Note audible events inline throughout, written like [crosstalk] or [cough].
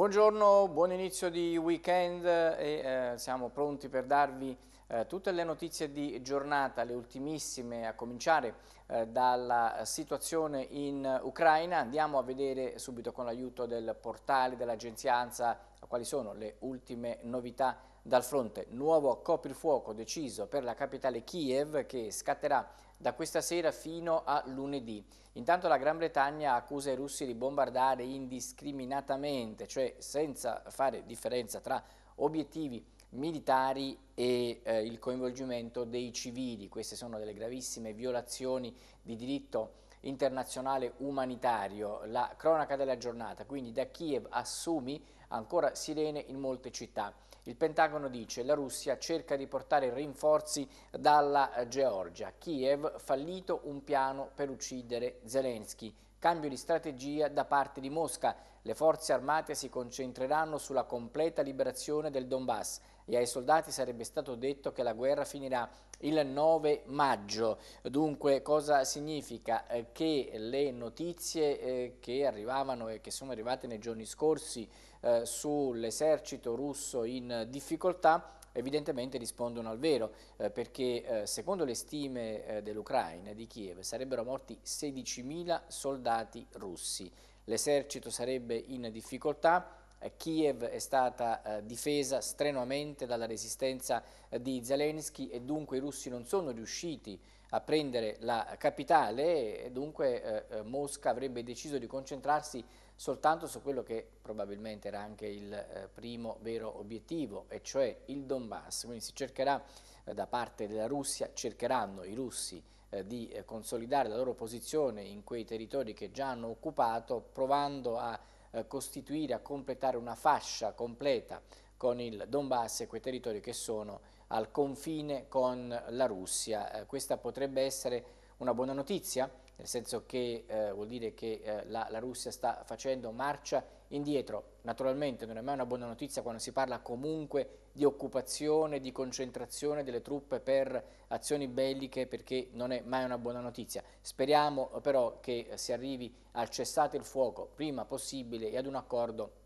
Buongiorno, buon inizio di weekend e eh, siamo pronti per darvi eh, tutte le notizie di giornata, le ultimissime, a cominciare eh, dalla situazione in Ucraina. Andiamo a vedere subito con l'aiuto del portale dell'agenzia ANSA quali sono le ultime novità dal fronte nuovo coprifuoco deciso per la capitale Kiev che scatterà da questa sera fino a lunedì. Intanto la Gran Bretagna accusa i russi di bombardare indiscriminatamente, cioè senza fare differenza tra obiettivi militari e eh, il coinvolgimento dei civili. Queste sono delle gravissime violazioni di diritto internazionale umanitario. La cronaca della giornata, quindi da Kiev a Sumi ancora sirene in molte città. Il Pentagono dice la Russia cerca di portare rinforzi dalla Georgia. Kiev fallito un piano per uccidere Zelensky. Cambio di strategia da parte di Mosca. Le forze armate si concentreranno sulla completa liberazione del Donbass e ai soldati sarebbe stato detto che la guerra finirà il 9 maggio. Dunque cosa significa? Eh, che le notizie eh, che arrivavano e che sono arrivate nei giorni scorsi eh, sull'esercito russo in difficoltà evidentemente rispondono al vero, eh, perché eh, secondo le stime eh, dell'Ucraina, di Kiev, sarebbero morti 16.000 soldati russi. L'esercito sarebbe in difficoltà, eh, Kiev è stata eh, difesa strenuamente dalla resistenza eh, di Zelensky e dunque i russi non sono riusciti a prendere la capitale e dunque Mosca avrebbe deciso di concentrarsi soltanto su quello che probabilmente era anche il primo vero obiettivo, e cioè il Donbass. Quindi si cercherà da parte della Russia, cercheranno i russi di consolidare la loro posizione in quei territori che già hanno occupato, provando a eh, costituire, a completare una fascia completa con il Donbass e quei territori che sono al confine con la Russia. Eh, questa potrebbe essere una buona notizia, nel senso che eh, vuol dire che eh, la, la Russia sta facendo marcia indietro. Naturalmente non è mai una buona notizia quando si parla comunque di occupazione, di concentrazione delle truppe per azioni belliche perché non è mai una buona notizia. Speriamo eh, però che si arrivi al cessate il fuoco prima possibile e ad un accordo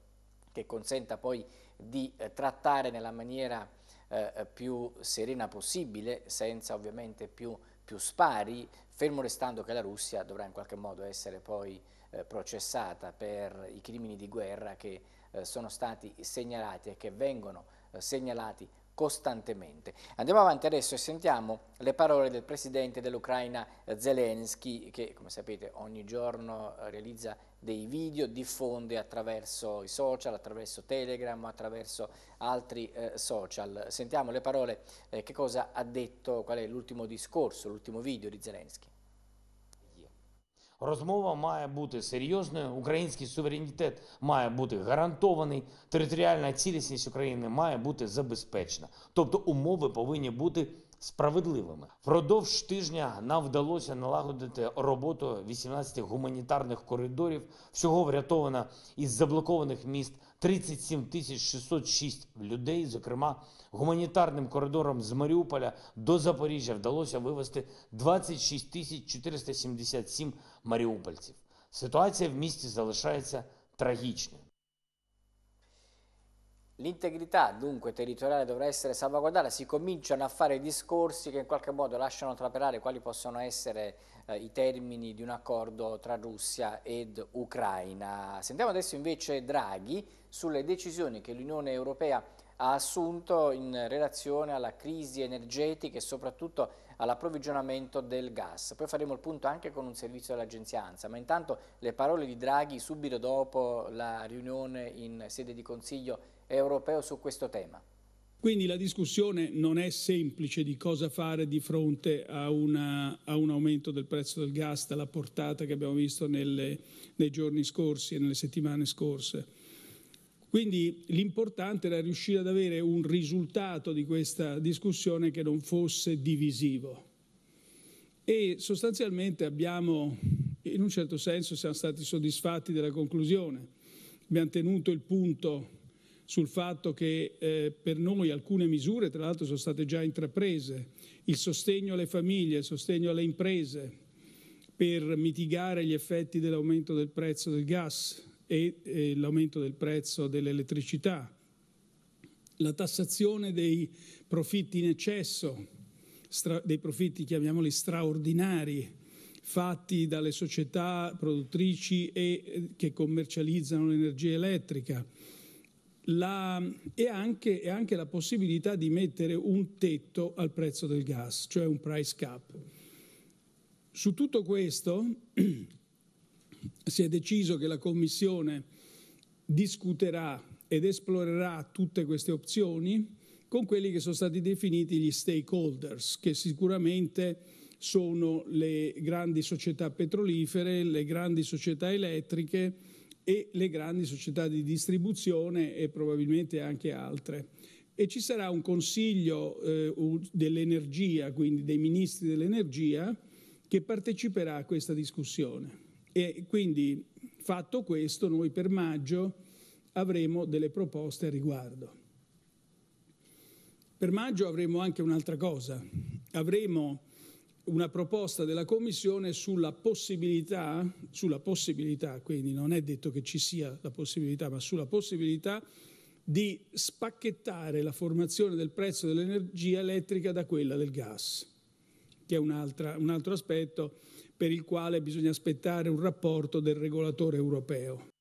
che consenta poi di eh, trattare nella maniera eh, eh, più serena possibile, senza ovviamente più, più, spari, fermo restando che la Russia dovrà in qualche modo essere poi eh, processata per i crimini di guerra che eh, sono stati segnalati e che vengono eh, segnalati costantemente. Andiamo avanti adesso e sentiamo le parole del presidente dell'Ucraina eh, Zelensky che come sapete ogni giorno eh, realizza dei video, diffonde attraverso i social, attraverso Telegram, attraverso altri eh, social. Sentiamo le parole, eh, che cosa ha detto, qual è l'ultimo discorso, l'ultimo video di Zelensky. Розмова має бути серйозною. Український суверенітет має бути гарантований. Територіальна цілісність України має бути забезпечена. Тобто, умови повинні бути справедливими. Впродовж тижня нам вдалося налагодити роботу 18 гуманітарних коридорів. Всього врятовано із заблокованих міст 37 тисяч 606 людей. Зокрема, гуманітарним коридором з Маріуполя до Запоріжжя вдалося вивезти 26 тисяч 477 людей. маріупольців. Ситуація в місті залишається трагічною. L'integrità dunque territoriale dovrà essere salvaguardata, si cominciano a fare discorsi che in qualche modo lasciano traperare quali possono essere eh, i termini di un accordo tra Russia ed Ucraina. Sentiamo adesso invece Draghi sulle decisioni che l'Unione Europea ha assunto in relazione alla crisi energetica e soprattutto all'approvvigionamento del gas. Poi faremo il punto anche con un servizio dell'agenzianza, ma intanto le parole di Draghi subito dopo la riunione in sede di Consiglio europeo su questo tema. Quindi la discussione non è semplice di cosa fare di fronte a, una, a un aumento del prezzo del gas dalla portata che abbiamo visto nelle, nei giorni scorsi e nelle settimane scorse quindi l'importante era riuscire ad avere un risultato di questa discussione che non fosse divisivo. E sostanzialmente abbiamo, in un certo senso, siamo stati soddisfatti della conclusione. Abbiamo tenuto il punto sul fatto che eh, per noi alcune misure, tra l'altro, sono state già intraprese. Il sostegno alle famiglie, il sostegno alle imprese per mitigare gli effetti dell'aumento del prezzo del gas, e, e l'aumento del prezzo dell'elettricità, la tassazione dei profitti in eccesso, stra, dei profitti chiamiamoli straordinari, fatti dalle società produttrici e eh, che commercializzano l'energia elettrica. La, e, anche, e, anche, la possibilità di mettere un tetto al prezzo del gas, cioè un price cap. Su tutto questo [clears throat] si è deciso che la Commissione discuterà ed esplorerà tutte queste opzioni con quelli che sono stati definiti gli stakeholders, che sicuramente sono le grandi società petrolifere, le grandi società elettriche e le grandi società di distribuzione e probabilmente anche altre. E ci sarà un consiglio eh, dell'energia, quindi dei ministri dell'energia, che parteciperà a questa discussione. E quindi, fatto questo, noi per maggio avremo delle proposte a riguardo. Per maggio avremo anche un'altra cosa, avremo una proposta della Commissione sulla possibilità, sulla possibilità, quindi non è detto che ci sia la possibilità, ma sulla possibilità di spacchettare la formazione del prezzo dell'energia elettrica da quella del gas, che è un, un altro aspetto per il quale bisogna aspettare un rapporto del regolatore europeo.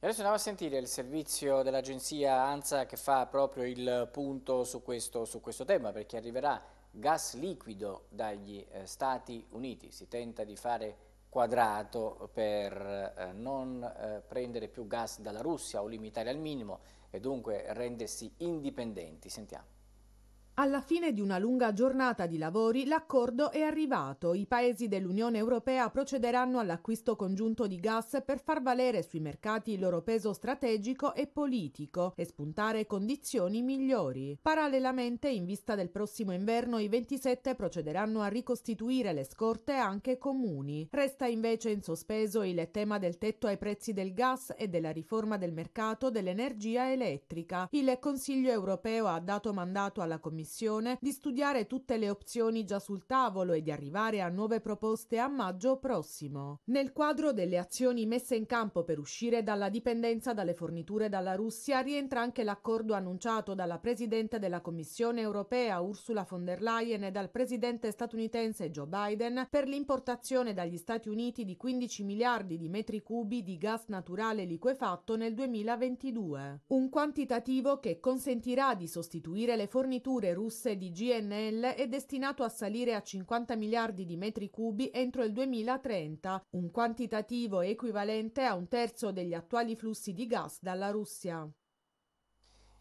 Adesso andiamo a sentire il servizio dell'agenzia ANSA che fa proprio il punto su questo, su questo tema perché arriverà gas liquido dagli eh, Stati Uniti, si tenta di fare quadrato per eh, non eh, prendere più gas dalla Russia o limitare al minimo e dunque rendersi indipendenti. Sentiamo. Alla fine di una lunga giornata di lavori l'accordo è arrivato. I paesi dell'Unione Europea procederanno all'acquisto congiunto di gas per far valere sui mercati il loro peso strategico e politico e spuntare condizioni migliori. Parallelamente, in vista del prossimo inverno, i 27 procederanno a ricostituire le scorte anche comuni. Resta invece in sospeso il tema del tetto ai prezzi del gas e della riforma del mercato dell'energia elettrica. Il Consiglio europeo ha dato mandato alla Commissione Commissione di studiare tutte le opzioni già sul tavolo e di arrivare a nuove proposte a maggio prossimo. Nel quadro delle azioni messe in campo per uscire dalla dipendenza dalle forniture dalla Russia rientra anche l'accordo annunciato dalla Presidente della Commissione europea Ursula von der Leyen e dal Presidente statunitense Joe Biden per l'importazione dagli Stati Uniti di 15 miliardi di metri cubi di gas naturale liquefatto nel 2022. Un quantitativo che consentirà di sostituire le forniture russe di GNL è destinato a salire a 50 miliardi di metri cubi entro il 2030, un quantitativo equivalente a un terzo degli attuali flussi di gas dalla Russia.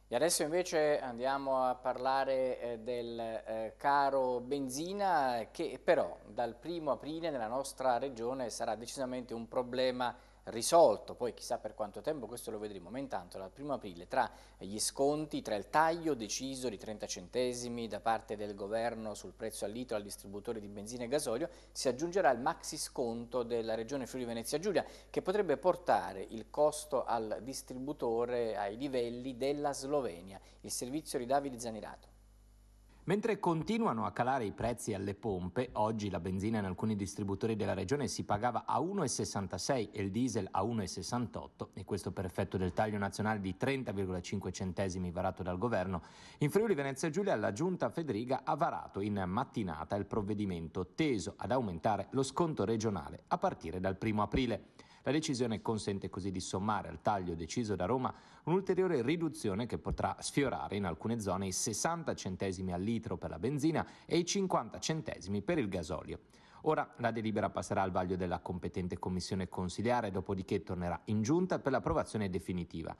E adesso invece andiamo a parlare eh, del eh, caro benzina che però dal primo aprile nella nostra regione sarà decisamente un problema risolto, poi chissà per quanto tempo, questo lo vedremo, ma intanto dal 1 aprile tra gli sconti, tra il taglio deciso di 30 centesimi da parte del governo sul prezzo al litro al distributore di benzina e gasolio, si aggiungerà il maxi sconto della regione Friuli Venezia Giulia che potrebbe portare il costo al distributore ai livelli della Slovenia, il servizio di Davide Zanirato. Mentre continuano a calare i prezzi alle pompe, oggi la benzina in alcuni distributori della regione si pagava a 1,66 e il diesel a 1,68 e questo per effetto del taglio nazionale di 30,5 centesimi varato dal governo, in Friuli Venezia Giulia la giunta Federica ha varato in mattinata il provvedimento teso ad aumentare lo sconto regionale a partire dal 1 aprile. La decisione consente così di sommare al taglio deciso da Roma un'ulteriore riduzione che potrà sfiorare in alcune zone i 60 centesimi al litro per la benzina e i 50 centesimi per il gasolio. Ora la delibera passerà al vaglio della competente commissione consiliare, dopodiché tornerà in giunta per l'approvazione definitiva.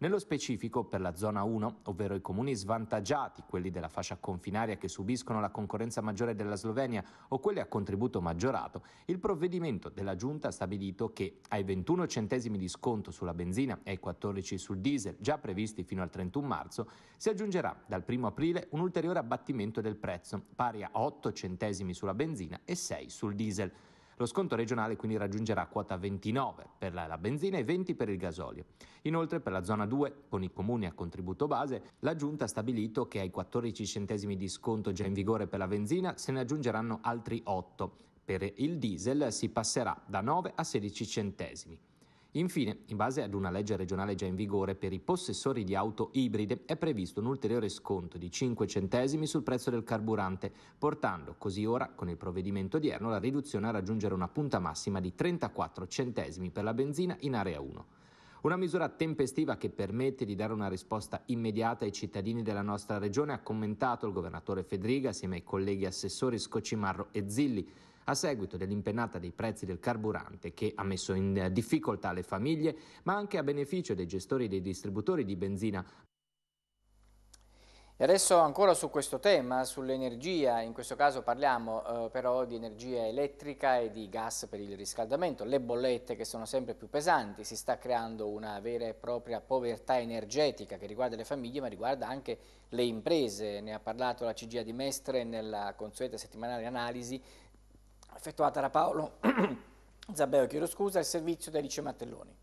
Nello specifico, per la zona 1, ovvero i comuni svantaggiati, quelli della fascia confinaria che subiscono la concorrenza maggiore della Slovenia o quelli a contributo maggiorato, il provvedimento della Giunta ha stabilito che ai 21 centesimi di sconto sulla benzina e ai 14 sul diesel già previsti fino al 31 marzo, si aggiungerà dal 1 aprile un ulteriore abbattimento del prezzo, pari a 8 centesimi sulla benzina e 6 sul diesel. Lo sconto regionale quindi raggiungerà quota 29 per la benzina e 20 per il gasolio. Inoltre per la zona 2, con i comuni a contributo base, la Giunta ha stabilito che ai 14 centesimi di sconto già in vigore per la benzina se ne aggiungeranno altri 8. Per il diesel si passerà da 9 a 16 centesimi. Infine, in base ad una legge regionale già in vigore, per i possessori di auto ibride è previsto un ulteriore sconto di 5 centesimi sul prezzo del carburante, portando così ora, con il provvedimento odierno, la riduzione a raggiungere una punta massima di 34 centesimi per la benzina in area 1. Una misura tempestiva che permette di dare una risposta immediata ai cittadini della nostra regione, ha commentato il governatore Fedriga assieme ai colleghi assessori Scocimarro e Zilli, a seguito dell'impennata dei prezzi del carburante che ha messo in eh, difficoltà le famiglie, ma anche a beneficio dei gestori e dei distributori di benzina. E adesso ancora su questo tema, sull'energia, in questo caso parliamo eh, però di energia elettrica e di gas per il riscaldamento, le bollette che sono sempre più pesanti, si sta creando una vera e propria povertà energetica che riguarda le famiglie ma riguarda anche le imprese, ne ha parlato la CGA di Mestre nella consueta settimanale analisi effettuata da Paolo [clears throat] Zabeo, chiedo scusa, al servizio del liceo Mattelloni.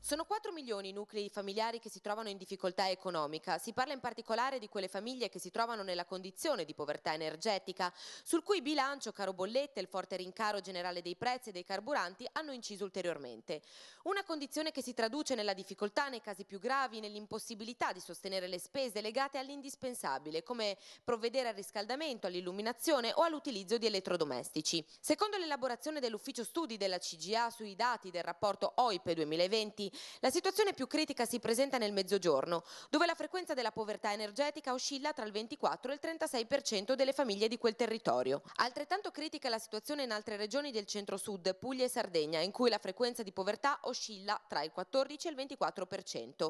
Sono 4 milioni i nuclei familiari che si trovano in difficoltà economica. Si parla in particolare di quelle famiglie che si trovano nella condizione di povertà energetica, sul cui bilancio caro bollette il forte rincaro generale dei prezzi e dei carburanti hanno inciso ulteriormente. Una condizione che si traduce nella difficoltà nei casi più gravi, nell'impossibilità di sostenere le spese legate all'indispensabile, come provvedere al riscaldamento, all'illuminazione o all'utilizzo di elettrodomestici. Secondo l'elaborazione dell'ufficio studi della CGA sui dati del rapporto OIP 2020, la situazione più critica si presenta nel Mezzogiorno, dove la frequenza della povertà energetica oscilla tra il 24 e il 36% delle famiglie di quel territorio. Altrettanto critica la situazione in altre regioni del centro-sud, Puglia e Sardegna, in cui la frequenza di povertà oscilla tra il 14 e il 24%.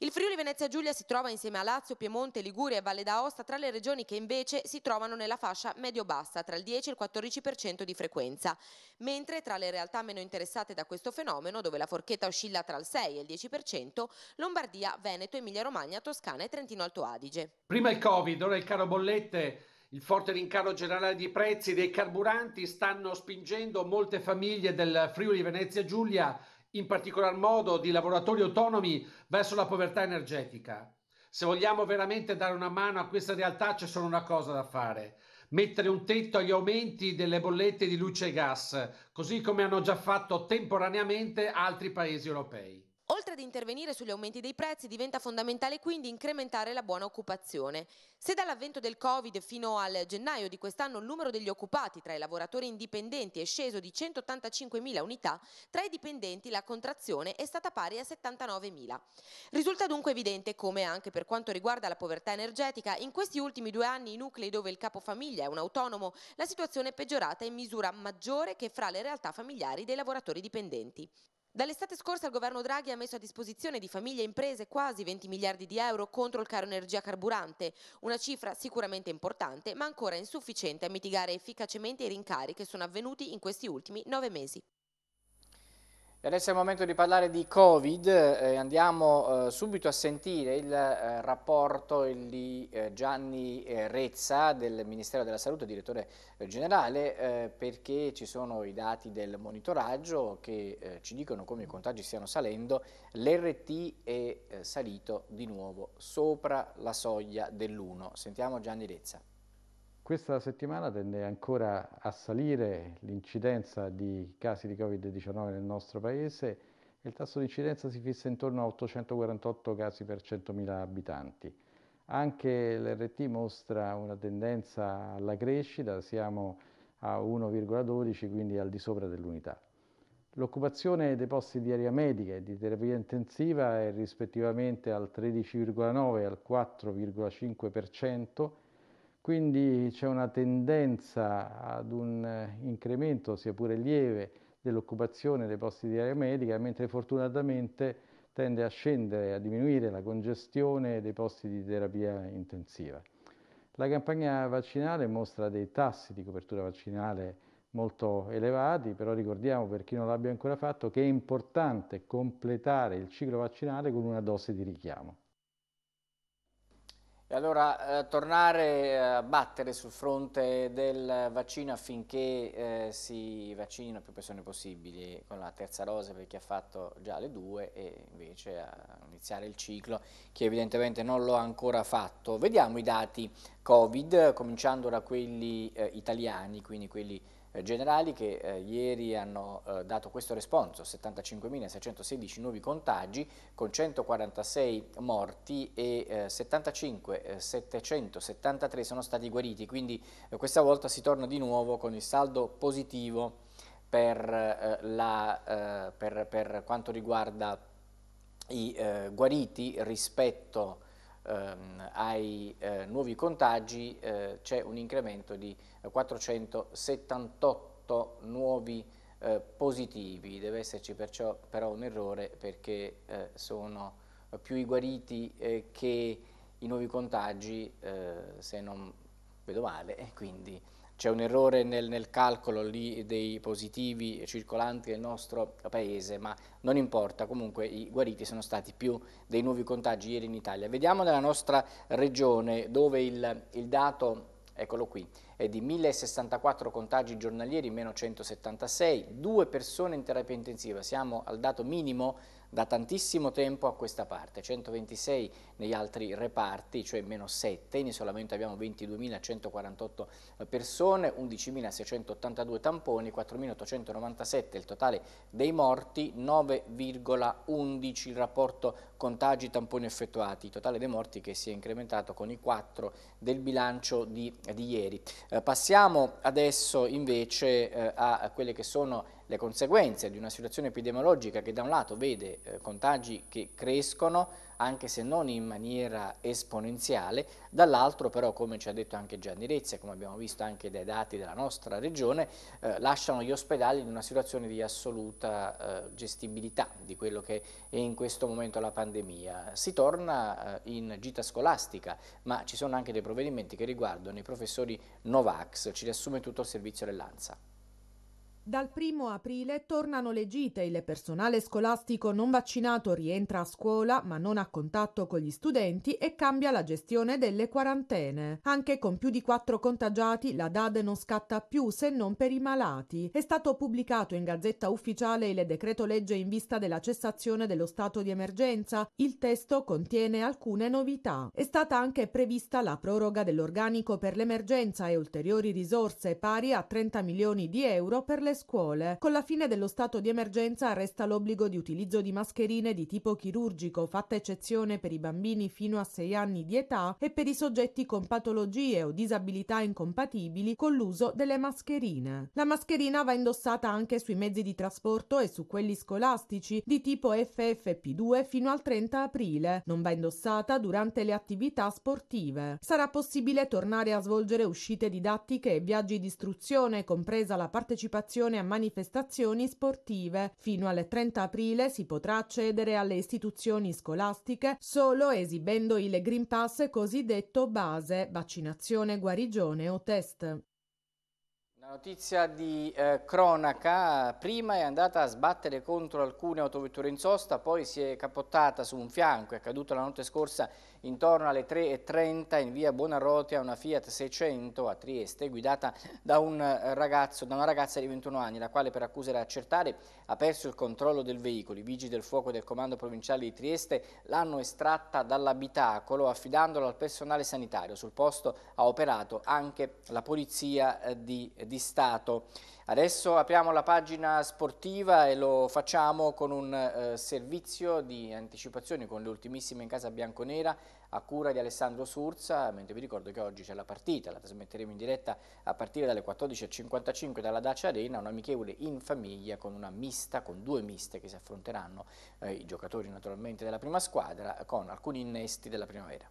Il Friuli Venezia Giulia si trova insieme a Lazio, Piemonte, Liguria e Valle d'Aosta tra le regioni che invece si trovano nella fascia medio-bassa, tra il 10 e il 14% di frequenza, mentre tra le realtà meno interessate da questo fenomeno, dove la forchetta oscilla tra il 6 e il 10%, Lombardia, Veneto, Emilia-Romagna, Toscana e Trentino-Alto Adige. Prima il Covid, ora il caro bollette. Il forte rincaro generale di prezzi dei carburanti stanno spingendo molte famiglie del Friuli Venezia Giulia in particolar modo di lavoratori autonomi, verso la povertà energetica. Se vogliamo veramente dare una mano a questa realtà c'è solo una cosa da fare, mettere un tetto agli aumenti delle bollette di luce e gas, così come hanno già fatto temporaneamente altri paesi europei. Oltre ad intervenire sugli aumenti dei prezzi diventa fondamentale quindi incrementare la buona occupazione. Se dall'avvento del Covid fino al gennaio di quest'anno il numero degli occupati tra i lavoratori indipendenti è sceso di 185.000 unità, tra i dipendenti la contrazione è stata pari a 79.000. Risulta dunque evidente come anche per quanto riguarda la povertà energetica, in questi ultimi due anni i nuclei dove il capofamiglia è un autonomo, la situazione è peggiorata in misura maggiore che fra le realtà familiari dei lavoratori dipendenti. Dall'estate scorsa il governo Draghi ha messo a disposizione di famiglie e imprese quasi 20 miliardi di euro contro il caro energia carburante, una cifra sicuramente importante ma ancora insufficiente a mitigare efficacemente i rincari che sono avvenuti in questi ultimi nove mesi. E adesso è il momento di parlare di Covid, eh, andiamo eh, subito a sentire il eh, rapporto di eh, Gianni eh, Rezza del Ministero della Salute, direttore eh, generale, perché ci sono i dati del monitoraggio che ci dicono come i contagi stiano salendo, l'RT è salito di nuovo sopra la soglia dell'1. Sentiamo Gianni Rezza. Questa settimana tende ancora a salire l'incidenza di casi di Covid-19 nel nostro Paese e il tasso di incidenza si fissa intorno a 848 casi per 100.000 abitanti. Anche l'RT mostra una tendenza alla crescita, siamo a 1,12, quindi al di sopra dell'unità. L'occupazione dei posti di area medica e di terapia intensiva è rispettivamente al 13,9 e al 4,5% quindi c'è una tendenza ad un eh, incremento, sia pure lieve, dell'occupazione dei posti di area medica, mentre fortunatamente tende a scendere, a diminuire la congestione dei posti di terapia intensiva. La campagna vaccinale mostra dei tassi di copertura vaccinale molto elevati, però ricordiamo per chi non l'abbia ancora fatto che è importante completare il ciclo vaccinale con una dose di richiamo. E allora eh, tornare eh, a battere sul fronte del vaccino affinché eh, si vaccinino più persone possibili con la terza dose per chi ha fatto già le due e invece a iniziare il ciclo che evidentemente non lo ha ancora fatto. Vediamo i dati Covid cominciando da quelli eh, italiani, quindi quelli italiani eh, generali che eh, ieri hanno eh, dato questo responso, 75.616 nuovi contagi con 146 morti e eh, 75.773 eh, sono stati guariti, quindi eh, questa volta si torna di nuovo con il saldo positivo per, la, per, per quanto riguarda i guariti rispetto a ehm, ai eh, nuovi contagi eh, c'è un incremento di 478 nuovi eh, positivi, deve esserci perciò però un errore perché eh, sono più i guariti eh, che i nuovi contagi eh, se non vedo male quindi c'è un errore nel, nel calcolo dei positivi circolanti nel nostro paese, ma non importa, comunque i guariti sono stati più dei nuovi contagi ieri in Italia. Vediamo nella nostra regione dove il, il dato, eccolo qui, è di 1064 contagi giornalieri, meno 176, due persone in terapia intensiva, siamo al dato minimo da tantissimo tempo a questa parte, 126 negli altri reparti, cioè meno 7, in isolamento abbiamo 22.148 persone, 11.682 tamponi, 4.897 il totale dei morti, 9,11 il rapporto contagi tamponi effettuati, il totale dei morti che si è incrementato con i 4 del bilancio di, di ieri. Eh, passiamo adesso invece eh, a quelle che sono le conseguenze di una situazione epidemiologica che da un lato vede eh, contagi che crescono, anche se non in maniera esponenziale, dall'altro però, come ci ha detto anche Gianni Rezzi e come abbiamo visto anche dai dati della nostra regione, eh, lasciano gli ospedali in una situazione di assoluta eh, gestibilità di quello che è in questo momento la pandemia. Si torna eh, in gita scolastica, ma ci sono anche dei provvedimenti che riguardano i professori Novax, ci riassume tutto il servizio dell'ANSA. Dal primo aprile tornano le gite, il personale scolastico non vaccinato rientra a scuola ma non a contatto con gli studenti e cambia la gestione delle quarantene. Anche con più di quattro contagiati la DAD non scatta più se non per i malati. È stato pubblicato in Gazzetta Ufficiale il decreto legge in vista della cessazione dello stato di emergenza. Il testo contiene alcune novità. È stata anche prevista la proroga dell'organico per l'emergenza e ulteriori risorse pari a 30 milioni di euro per le scuole. Con la fine dello stato di emergenza resta l'obbligo di utilizzo di mascherine di tipo chirurgico, fatta eccezione per i bambini fino a 6 anni di età e per i soggetti con patologie o disabilità incompatibili con l'uso delle mascherine. La mascherina va indossata anche sui mezzi di trasporto e su quelli scolastici di tipo FFP2 fino al 30 aprile. Non va indossata durante le attività sportive. Sarà possibile tornare a svolgere uscite didattiche e viaggi di istruzione, compresa la partecipazione partecipazione a manifestazioni sportive. Fino al 30 aprile si potrà accedere alle istituzioni scolastiche solo esibendo il Green Pass cosiddetto base, vaccinazione, guarigione o test. La notizia di eh, cronaca prima è andata a sbattere contro alcune autovetture in sosta, poi si è capottata su un fianco, è caduta la notte scorsa Intorno alle 3.30 in via Buonarroti a una Fiat 600 a Trieste guidata da, eh, ragazzo, da, una ragazza di 21 anni la quale per accuse da accertare ha perso il controllo del veicolo. I vigili del fuoco del comando provinciale di Trieste l'hanno estratta dall'abitacolo affidandola al personale sanitario. Sul posto ha operato anche la polizia eh, di, di Stato. Adesso apriamo la pagina sportiva e lo facciamo con un eh, servizio di anticipazioni con le ultimissime in casa bianconera a cura di Alessandro Surza, mentre vi ricordo che oggi c'è la partita, la trasmetteremo in diretta a partire dalle 14.55 dalla Dacia Arena, un amichevole in famiglia con una mista, con due miste che si affronteranno eh, i giocatori naturalmente della prima squadra con alcuni innesti della primavera.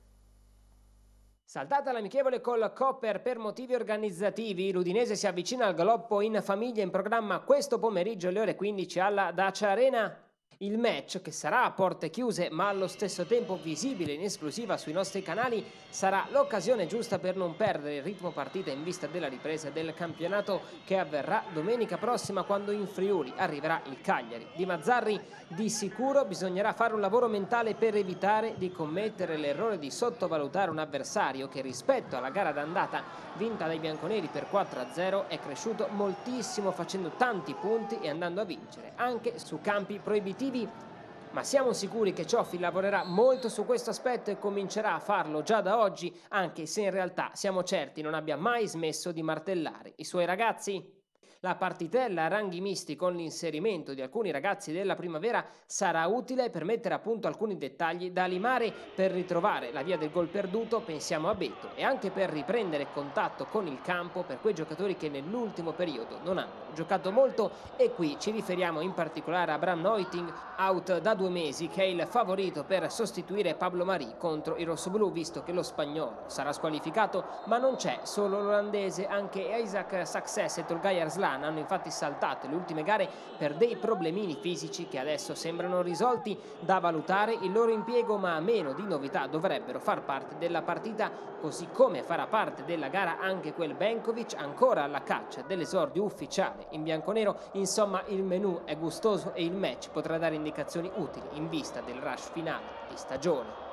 Saltata l'amichevole col Copper per motivi organizzativi, l'Udinese si avvicina al galoppo in famiglia in programma questo pomeriggio alle ore 15 alla Dacia Arena il match, che sarà a porte chiuse ma allo stesso tempo visibile in esclusiva sui nostri canali, sarà l'occasione giusta per non perdere il ritmo partita in vista della ripresa del campionato che avverrà domenica prossima quando in Friuli arriverà il Cagliari. Di Mazzarri di sicuro bisognerà fare un lavoro mentale per evitare di commettere l'errore di sottovalutare un avversario che rispetto alla gara d'andata vinta dai bianconeri per 4-0 è cresciuto moltissimo facendo tanti punti e andando a vincere anche su campi proibitivi obiettivi, ma siamo sicuri che Cioffi lavorerà molto su questo aspetto e comincerà a farlo già da oggi, anche se in realtà siamo certi non abbia mai smesso di martellare i suoi ragazzi. La partitella a ranghi misti con l'inserimento di alcuni ragazzi della primavera sarà utile per mettere a punto alcuni dettagli da limare per ritrovare la via del gol perduto, pensiamo a Beto, e anche per riprendere contatto con il campo per quei giocatori che nell'ultimo periodo non hanno giocato molto e qui ci riferiamo in particolare a Bram Noiting, out da due mesi, che è il favorito per sostituire Pablo Marie contro il rossoblù, visto che lo spagnolo sarà squalificato, ma non c'è solo l'olandese, anche Isaac Success e Tolgay Arslan Milan hanno infatti saltato le ultime gare per dei problemini fisici che adesso sembrano risolti da valutare il loro impiego ma a meno di novità dovrebbero far parte della partita così come farà parte della gara anche quel Benkovic ancora alla caccia dell'esordio ufficiale in bianconero insomma il menù è gustoso e il match potrà dare indicazioni utili in vista del rush finale di stagione.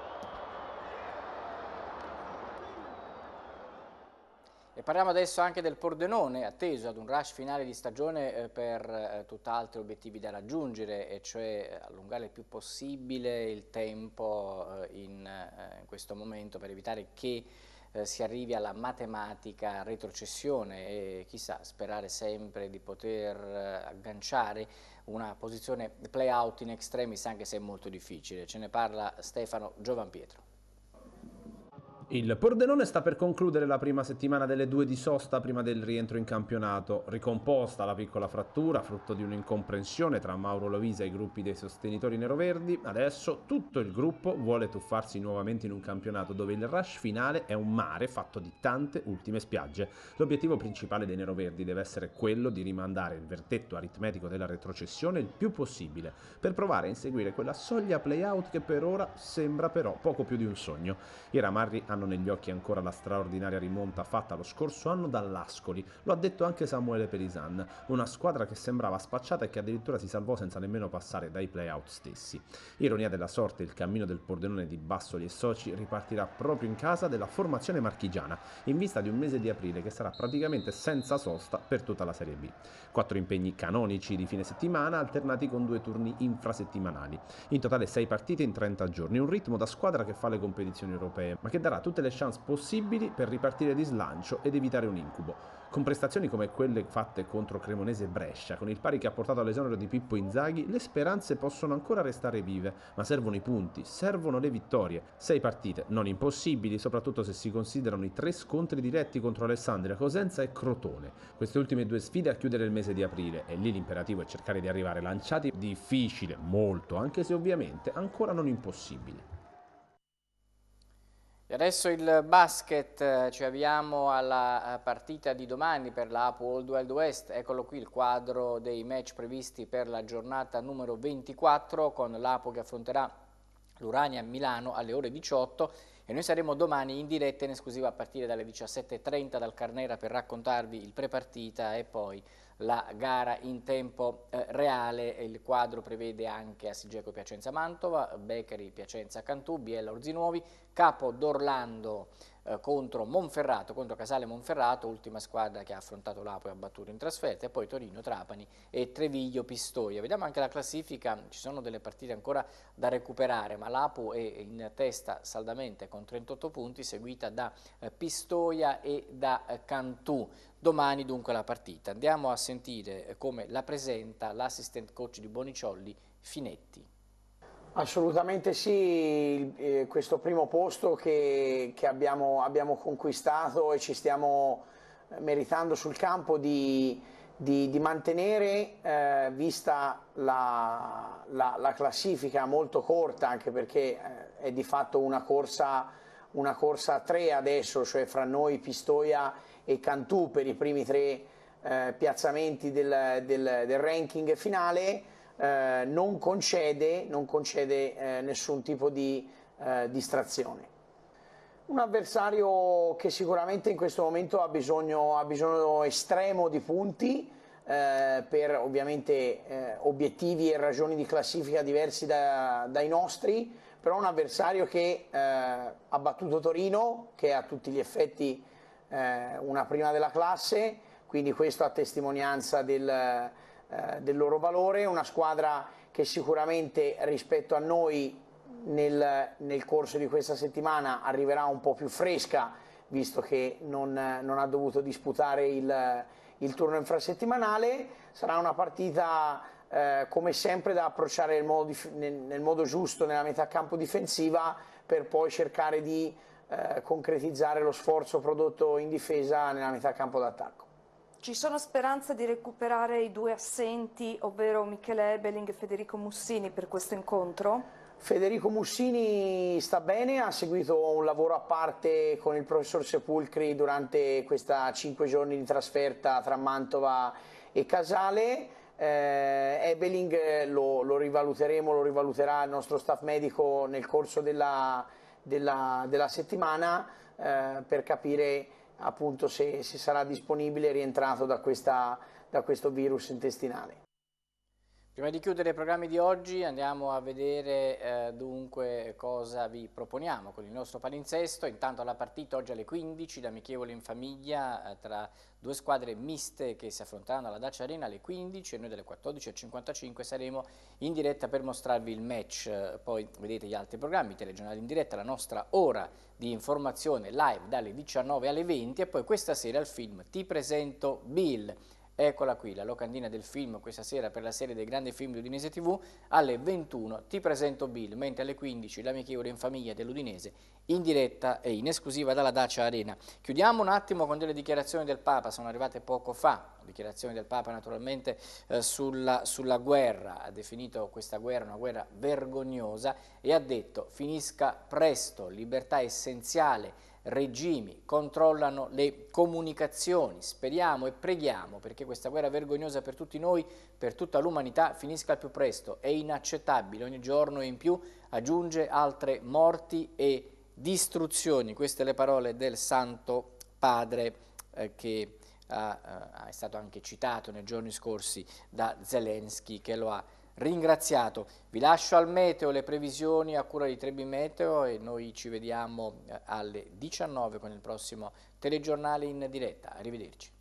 parliamo adesso anche del Pordenone, atteso ad un rush finale di stagione eh, per eh, tutt'altri obiettivi da raggiungere, e cioè eh, allungare il più possibile il tempo in, questo momento per evitare che si arrivi alla matematica retrocessione e chissà sperare sempre di poter agganciare una posizione play-out in extremis anche se è molto difficile. Ce ne parla Stefano Giovanpietro. Il Pordenone sta per concludere la prima settimana delle due di sosta prima del rientro in campionato. Ricomposta la piccola frattura, frutto di un'incomprensione tra Mauro Lovisa e i gruppi dei sostenitori neroverdi, adesso tutto il gruppo vuole tuffarsi nuovamente in un campionato dove il rush finale è un mare fatto di tante ultime spiagge. L'obiettivo principale dei neroverdi deve essere quello di rimandare il verdetto aritmetico della retrocessione il più possibile, per provare a inseguire quella soglia playout che per ora sembra però poco più di un sogno. I ramarri hanno hanno negli occhi ancora la straordinaria rimonta fatta lo scorso anno dall'Ascoli, lo ha detto anche Samuele Pelisan, una squadra che sembrava spacciata e che addirittura si salvò senza nemmeno passare dai playout stessi. Ironia della sorte, il cammino del Pordenone di Bassoli e Soci ripartirà proprio in casa della formazione marchigiana, in vista di un mese di aprile che sarà praticamente senza sosta per tutta la Serie B. Quattro impegni canonici di fine settimana alternati con due turni infrasettimanali. In totale sei partite in 30 giorni, un ritmo da squadra che fa le competizioni europee, ma che darà tutte le chance possibili per ripartire di slancio ed evitare un incubo, con prestazioni come quelle fatte contro Cremonese e Brescia, con il pari che ha portato all'esonero di Pippo Inzaghi, le speranze possono ancora restare vive, ma servono i punti, servono le vittorie. Sei partite, non impossibili, soprattutto se si considerano i tre scontri diretti contro Alessandria, Cosenza e Crotone. Queste ultime due sfide a chiudere il mese di aprile, e lì l'imperativo è cercare di arrivare lanciati difficile, molto, anche se ovviamente ancora non impossibile adesso il basket, eh, ci avviamo alla eh, partita di domani per la APO Old Wild West, eccolo qui il quadro dei match previsti per la giornata numero 24 con l'APO che affronterà l'Urania a Milano alle ore 18 e noi saremo domani in diretta in esclusiva a partire dalle 17.30 dal Carnera per raccontarvi il prepartita e poi la gara in tempo eh, reale. Il quadro prevede anche Asigeco Piacenza Mantova, Beccari Piacenza Cantù, Biella Orzinuovi, Capo d'Orlando eh, contro Monferrato, contro Casale Monferrato, ultima squadra che ha affrontato l'Apo e ha battuto in trasferta, e poi Torino, Trapani e Treviglio, Pistoia. Vediamo anche la classifica, ci sono delle partite ancora da recuperare, ma l'Apo è in testa saldamente con 38 punti, seguita da eh, Pistoia e da eh, Cantù. Domani dunque la partita. Andiamo a sentire come la presenta l'assistant coach di Boniciolli, Finetti. Assolutamente sì, eh, questo primo posto che, che abbiamo, abbiamo, conquistato e ci stiamo eh, meritando sul campo di, di, di mantenere, eh, vista la, la, la, classifica molto corta, anche perché eh, è di fatto una corsa, una corsa a tre adesso, cioè fra noi Pistoia e Cantù per i primi tre eh, piazzamenti del, del, del ranking finale eh, non concede, non concede eh, nessun tipo di eh, distrazione. Un avversario che sicuramente in questo momento ha bisogno, ha bisogno estremo di punti eh, per ovviamente eh, obiettivi e ragioni di classifica diversi da, dai nostri, però un avversario che eh, ha battuto Torino, che è a tutti gli effetti una prima della classe, quindi questo a testimonianza del, eh, del loro valore, una squadra che sicuramente rispetto a noi nel, nel, corso di questa settimana arriverà un po' più fresca, visto che non, non ha dovuto disputare il, il, turno infrasettimanale. Sarà una partita eh, come sempre da approcciare nel modo, nel, nel modo, giusto nella metà campo difensiva per poi cercare di eh, concretizzare lo sforzo prodotto in difesa nella metà campo d'attacco. Ci sono speranze di recuperare i due assenti, ovvero Michele Ebeling e Federico Mussini per questo incontro? Federico Mussini sta bene, ha seguito un lavoro a parte con il professor Sepulcri durante questi cinque giorni di trasferta tra Mantova e Casale. Eh, Ebeling eh, lo, lo, rivaluteremo, lo rivaluterà il nostro staff medico nel corso della, della, della settimana eh, per capire appunto se, se sarà disponibile rientrato da, questa, da questo virus intestinale. Prima di chiudere i programmi di oggi andiamo a vedere eh, dunque cosa vi proponiamo con il nostro palinsesto. Intanto la partita oggi alle 15 da Michevole in famiglia eh, tra due squadre miste che si affronteranno alla Dacia Arena alle 15 e noi dalle 14.55 saremo in diretta per mostrarvi il match. poi vedete gli altri programmi, telegiornali in diretta, la nostra ora di informazione live dalle 19 alle 20 e poi questa sera il film Ti presento Bill Eccola qui, la locandina del film questa sera per la serie dei grandi film di Udinese TV. Alle 21 ti presento Bill, mentre alle 15 l'amichevole in famiglia dell'Udinese in diretta e in esclusiva dalla Dacia Arena. Chiudiamo un attimo con delle dichiarazioni del Papa, sono arrivate poco fa, dichiarazioni del Papa naturalmente eh, sulla, sulla guerra, ha definito questa guerra una guerra vergognosa e ha detto finisca presto, libertà essenziale regimi, controllano le comunicazioni. Speriamo e preghiamo perché questa guerra vergognosa per tutti noi, per tutta l'umanità, finisca al più presto. È inaccettabile, ogni giorno in più aggiunge altre morti e distruzioni. Queste le parole del Santo Padre eh, che ha, eh, eh, è stato anche citato nei giorni scorsi da Zelensky che lo ha ringraziato. Vi lascio al meteo le previsioni a cura di Trebi Meteo e noi ci vediamo eh, alle 19 con il prossimo telegiornale in diretta. Arrivederci.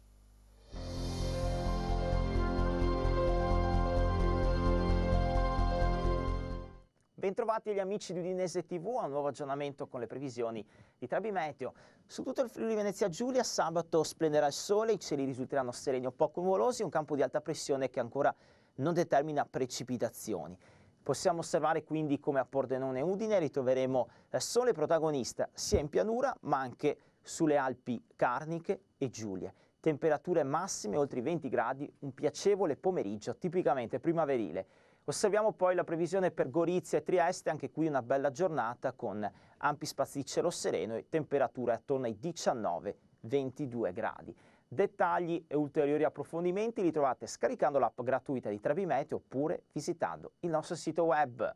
Bentrovati gli amici di Udinese TV a un nuovo aggiornamento con le previsioni di Trebi Meteo. Su tutto il Friuli Venezia Giulia sabato splenderà il sole, i cieli risulteranno sereni o poco nuvolosi, un campo di alta pressione che ancora non determina precipitazioni. Possiamo osservare quindi come a Pordenone e Udine ritroveremo eh, sole protagonista sia in pianura ma anche sulle Alpi Carniche e Giulie. Temperature massime oltre i 20 gradi, un piacevole pomeriggio tipicamente primaverile. Osserviamo poi la previsione per Gorizia e Trieste, anche qui una bella giornata con ampi spazi di cielo sereno e temperature attorno ai 19-22 gradi. Dettagli e ulteriori approfondimenti li trovate scaricando l'app gratuita di Trebimeteo oppure visitando il nostro sito web.